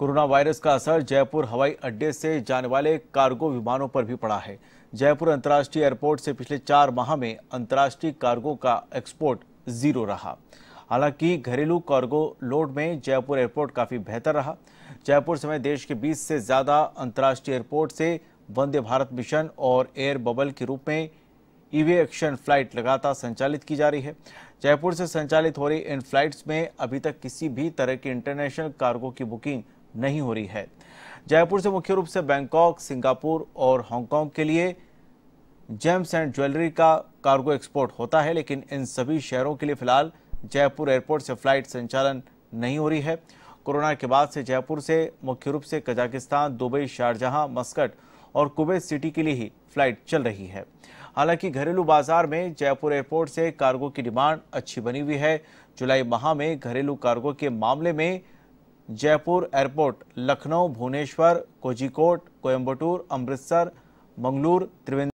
corona virus का असर जयपुर हवाई अड्डे से जाने वाले कार्गो विमानों पर भी पड़ा है जयपुर अंतर्राष्ट्रीय एयरपोर्ट से पिछले चार माह में अंतर्राष्ट्रीय कार्गो का एक्सपोर्ट जीरो रहा हालांकि घरेलू कार्गो लोड में जयपुर एयरपोर्ट काफ़ी बेहतर रहा जयपुर समेत देश के 20 से ज़्यादा अंतर्राष्ट्रीय एयरपोर्ट से वंदे भारत मिशन और एयर बबल के रूप में ईवे एक्शन फ्लाइट लगातार संचालित की जा रही है जयपुर से संचालित हो रही इन फ्लाइट्स में अभी तक किसी भी तरह की इंटरनेशनल कार्गो की बुकिंग नहीं हो रही है जयपुर से मुख्य रूप से बैंकॉक सिंगापुर और हांगकांग के लिए जेम्स एंड ज्वेलरी का कार्गो एक्सपोर्ट होता है लेकिन इन सभी शहरों के लिए फिलहाल जयपुर एयरपोर्ट से फ्लाइट संचालन नहीं हो रही है कोरोना के बाद से जयपुर से मुख्य रूप से कजाकिस्तान दुबई शारजहां मस्कट और कुवैत सिटी के लिए ही फ्लाइट चल रही है हालांकि घरेलू बाजार में जयपुर एयरपोर्ट से कार्गो की डिमांड अच्छी बनी हुई है जुलाई माह में घरेलू कार्गो के मामले में जयपुर एयरपोर्ट लखनऊ भुवनेश्वर कोझिकोड कोयम्बटूर अमृतसर मंगलूर त्रिवेंद्र